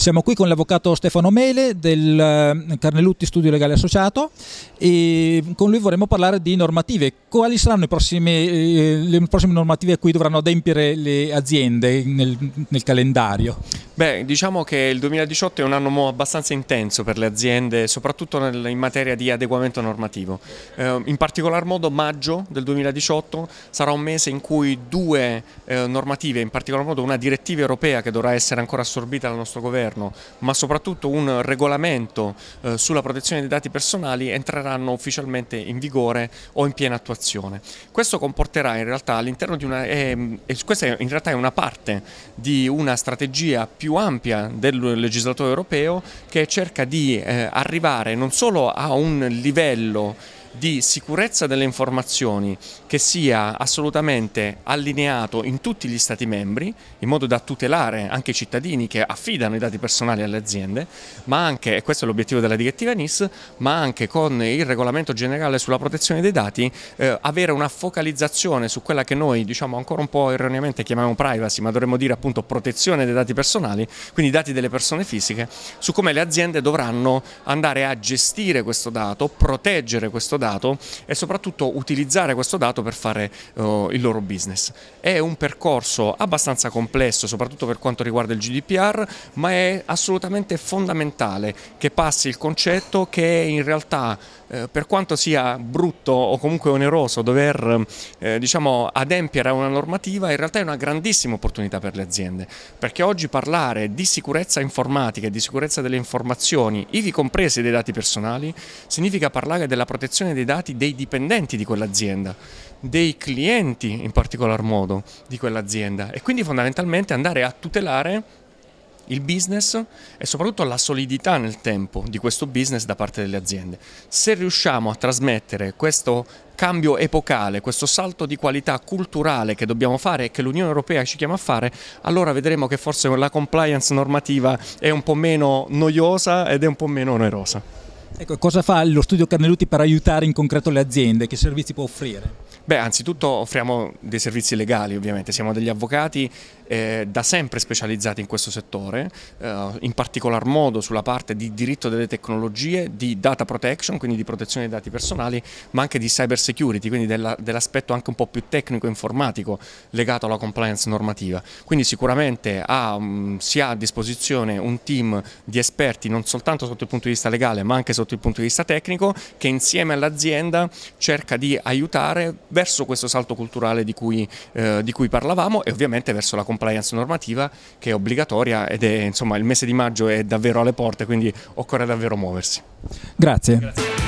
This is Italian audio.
Siamo qui con l'avvocato Stefano Mele del eh, Carnelutti Studio Legale Associato e con lui vorremmo parlare di normative. Quali saranno le prossime, eh, le prossime normative a cui dovranno adempiere le aziende nel, nel calendario? Beh, diciamo che il 2018 è un anno abbastanza intenso per le aziende, soprattutto in materia di adeguamento normativo. Eh, in particolar modo maggio del 2018 sarà un mese in cui due eh, normative, in particolar modo una direttiva europea che dovrà essere ancora assorbita dal nostro governo, ma soprattutto un regolamento eh, sulla protezione dei dati personali entreranno ufficialmente in vigore o in piena attuazione. Questo comporterà in realtà all'interno di una... Ehm, questa in realtà è una parte di una strategia più più ampia del legislatore europeo che cerca di eh, arrivare non solo a un livello di sicurezza delle informazioni che sia assolutamente allineato in tutti gli Stati membri, in modo da tutelare anche i cittadini che affidano i dati personali alle aziende, ma anche, e questo è l'obiettivo della direttiva NIS, ma anche con il regolamento generale sulla protezione dei dati, eh, avere una focalizzazione su quella che noi diciamo ancora un po' erroneamente chiamiamo privacy, ma dovremmo dire appunto protezione dei dati personali, quindi dati delle persone fisiche, su come le aziende dovranno andare a gestire questo dato, proteggere questo dato, dato e soprattutto utilizzare questo dato per fare uh, il loro business. È un percorso abbastanza complesso, soprattutto per quanto riguarda il GDPR, ma è assolutamente fondamentale che passi il concetto che in realtà eh, per quanto sia brutto o comunque oneroso dover eh, diciamo, adempiere a una normativa, in realtà è una grandissima opportunità per le aziende, perché oggi parlare di sicurezza informatica e di sicurezza delle informazioni, ivi compresi dei dati personali, significa parlare della protezione gestione dei dati dei dipendenti di quell'azienda, dei clienti in particolar modo di quell'azienda e quindi fondamentalmente andare a tutelare il business e soprattutto la solidità nel tempo di questo business da parte delle aziende. Se riusciamo a trasmettere questo cambio epocale, questo salto di qualità culturale che dobbiamo fare e che l'Unione Europea ci chiama a fare, allora vedremo che forse la compliance normativa è un po' meno noiosa ed è un po' meno onerosa. Ecco, cosa fa lo studio Carneluti per aiutare in concreto le aziende? Che servizi può offrire? Beh, anzitutto offriamo dei servizi legali ovviamente, siamo degli avvocati eh, da sempre specializzati in questo settore, eh, in particolar modo sulla parte di diritto delle tecnologie, di data protection, quindi di protezione dei dati personali, ma anche di cyber security, quindi dell'aspetto anche un po' più tecnico e informatico legato alla compliance normativa. Quindi sicuramente ha, mm, si ha a disposizione un team di esperti non soltanto sotto il punto di vista legale ma anche sotto il punto di vista tecnico che insieme all'azienda cerca di aiutare verso questo salto culturale di cui, eh, di cui, parlavamo e ovviamente verso la compliance normativa che è obbligatoria ed è insomma il mese di maggio è davvero alle porte, quindi occorre davvero muoversi. Grazie. Grazie.